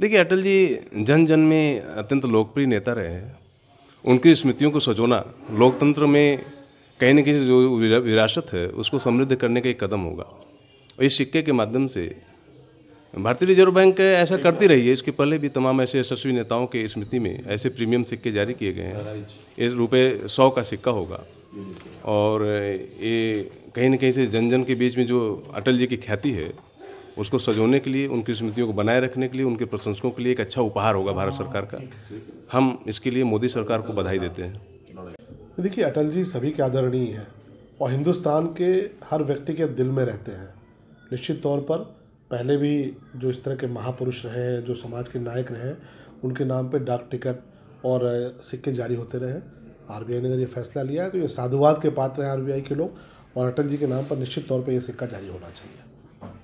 देखिए अटल जी जन जन में अत्यंत लोकप्रिय नेता रहे हैं उनकी स्मृतियों को सजोना लोकतंत्र में कहीं ना कहीं जो विरासत है उसको समृद्ध करने का एक कदम होगा और इस सिक्के के माध्यम से भारतीय रिजर्व बैंक ऐसा करती रही है इसके पहले भी तमाम ऐसे यशस्वी नेताओं के स्मृति में ऐसे प्रीमियम सिक्के जारी किए गए हैं ये रुपये सौ का सिक्का होगा और ये कहीं ना कहीं से जन जन के बीच में जो अटल जी की ख्याति है उसको सजोने के लिए उनकी स्मृतियों को बनाए रखने के लिए उनके प्रशंसकों के लिए एक अच्छा उपहार होगा भारत सरकार का हम इसके लिए मोदी सरकार को बधाई देते हैं देखिए अटल जी सभी के आदरणीय हैं और हिंदुस्तान के हर व्यक्ति के दिल में रहते हैं निश्चित तौर पर पहले भी जो इस तरह के महापुरुष रहे हैं जो समाज के नायक रहे हैं उनके नाम पर डाक टिकट और सिक्के जारी होते रहे आरबीआई ने अगर ये फैसला लिया है तो ये साधुवाद के पात्र हैं आर के लोग और अटल जी के नाम पर निश्चित तौर पर ये सिक्का जारी होना चाहिए